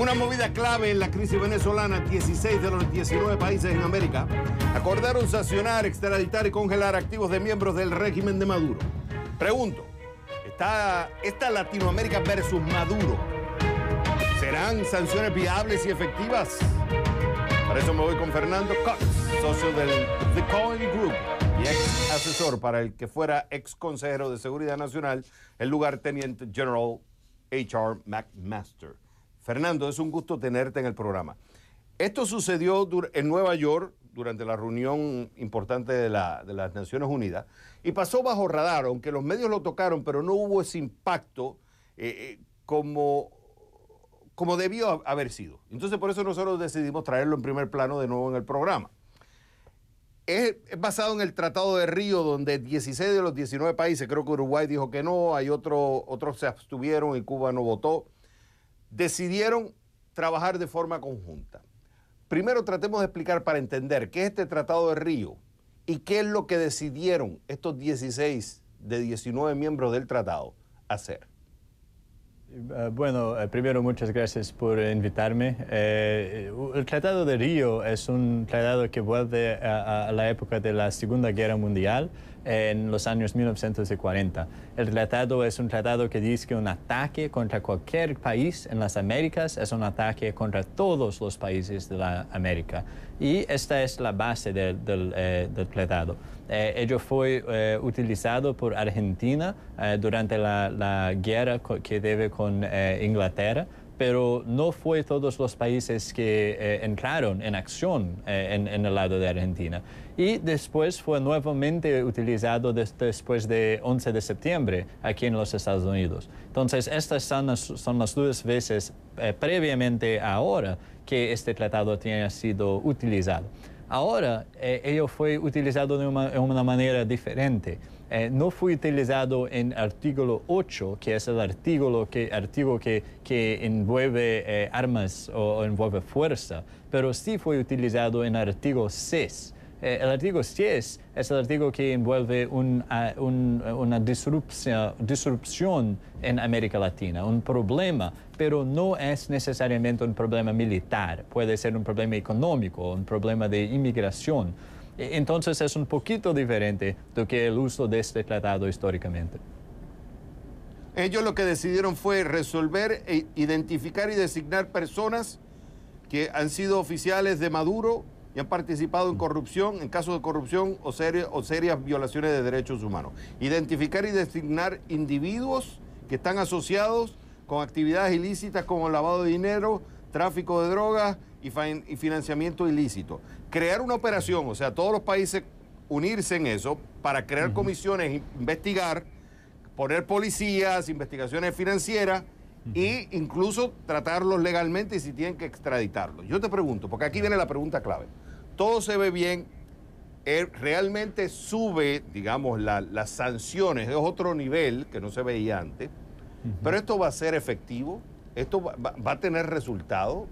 una movida clave en la crisis venezolana, 16 de los 19 países en América acordaron sancionar, extraditar y congelar activos de miembros del régimen de Maduro. Pregunto, ¿está esta Latinoamérica versus Maduro? ¿Serán sanciones viables y efectivas? Para eso me voy con Fernando Cox, socio del The Coin Group y ex asesor para el que fuera ex consejero de Seguridad Nacional, el teniente general H.R. McMaster. Fernando, es un gusto tenerte en el programa. Esto sucedió en Nueva York durante la reunión importante de, las Naciones Unidas y pasó bajo radar, aunque los medios lo tocaron, pero no hubo ese impacto eh, eh, como, como debió haber sido. Entonces por eso nosotros decidimos traerlo en primer plano de nuevo en el programa. Es, basado en el Tratado de Río, donde 16 de los 19 países, creo que Uruguay dijo que no, hay otro, otros se abstuvieron y Cuba no votó decidieron trabajar de forma conjunta. Primero tratemos de explicar para entender qué es este Tratado de Río y qué es lo que decidieron estos 16 de 19 miembros del tratado hacer. Eh, bueno, eh, primero muchas gracias por invitarme. Eh, el Tratado de Río es un tratado que vuelve a, la época de la Segunda Guerra Mundial en los años 1940. El tratado es un tratado que dice que un ataque contra cualquier país en las Américas es un ataque contra todos los países de la América. Y esta es la base del tratado. Eh, ello fue eh, utilizado por Argentina eh, durante la, guerra que debe con Inglaterra, pero no fue todos los países que entraron en acción en, el lado de Argentina. Y después fue nuevamente utilizado después de 11 de septiembre aquí en los Estados Unidos. Entonces, estas son las, son las dos veces previamente ahora que este tratado tiene sido utilizado. Ahora, eh, ello fue utilizado de una, manera diferente. Eh, no fue utilizado en artículo 8, que es el artículo que, que, que envuelve eh, armas o, o, envuelve fuerza, pero sí fue utilizado en artículo 6 eh, el artículo 10 es el artículo que envuelve eh, eh, una disrupción, disrupción en América Latina, un problema, pero no es necesariamente un problema militar, puede ser un problema económico, un problema de inmigración. E, entonces es un poquito diferente de que el uso de este tratado históricamente. Ellos lo que decidieron fue resolver, e identificar y designar personas que han sido oficiales de Maduro y han participado en corrupción, en casos de corrupción o, o serias violaciones de derechos humanos. Identificar y designar individuos que están asociados con actividades ilícitas como lavado de dinero, tráfico de drogas y, financiamiento ilícito. Crear una operación, o sea, todos los países unirse en eso para crear comisiones, investigar, poner policías, investigaciones financieras y incluso tratarlos legalmente y si tienen que extraditarlos. Yo te pregunto, porque aquí viene la pregunta clave. Todo se ve bien, ¿Eh, realmente sube, digamos, las sanciones, es otro nivel que no se veía antes, pero esto va a ser efectivo, esto va a tener resultado,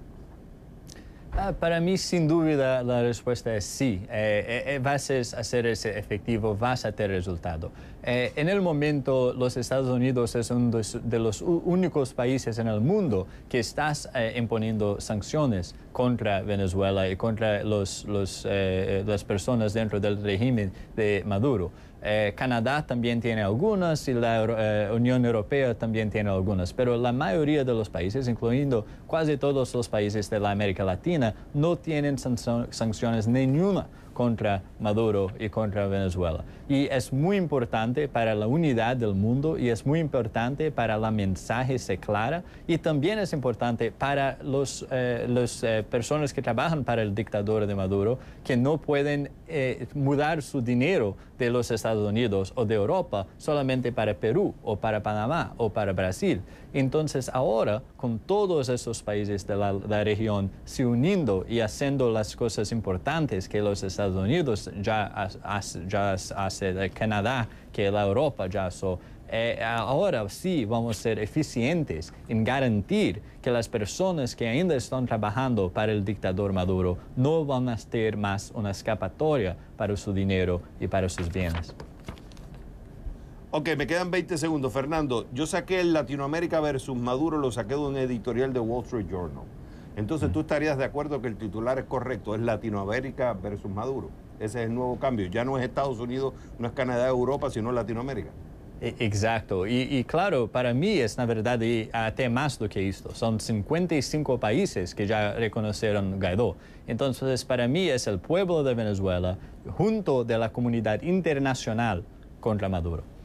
Ah, para mí, sin duda, la respuesta es sí. Eh, eh, eh, vas a hacer ese efectivo, vas a tener resultado. en el momento, los Estados Unidos es uno de los únicos países en el mundo que estás imponiendo sanciones contra Venezuela y contra los, eh, eh, las personas dentro del régimen de Maduro. Eh, Canadá también tiene algunas y la Unión Europea también tiene algunas, pero la mayoría de los países, incluyendo casi todos los países de la América Latina, no tienen sanciones ninguna contra Maduro y contra Venezuela. Y es muy importante para la unidad del mundo y es muy importante para la mensaje se clara y también es importante para las los, eh, eh, personas que trabajan para el dictador de Maduro que no pueden eh, mudar su dinero de los Estados Unidos o de Europa solamente para Perú o para Panamá o para Brasil. Entonces ahora con todos esos países de la, la región se uniendo y haciendo las cosas importantes que los Estados Estados Unidos, ya hace, Canadá, que la Europa ya so, eh, ahora sí vamos a ser eficientes en garantir que las personas que ainda están trabajando para el dictador Maduro no van a tener más una escapatoria para su dinero y para sus bienes. Ok, me quedan 20 segundos, Fernando. Yo saqué Latinoamérica versus Maduro, lo saqué de un editorial de Wall Street Journal. Entonces, ¿tú estarías de acuerdo que el titular es correcto? Es Latinoamérica versus Maduro. Ese es el nuevo cambio. Ya no es Estados Unidos, no es Canadá, Europa, sino Latinoamérica. E-, exacto. Y, claro, para mí es la verdad y até más do que esto. Son 55 países que ya reconocieron Guaidó. Entonces, para mí es el pueblo de Venezuela junto de la comunidad internacional contra Maduro.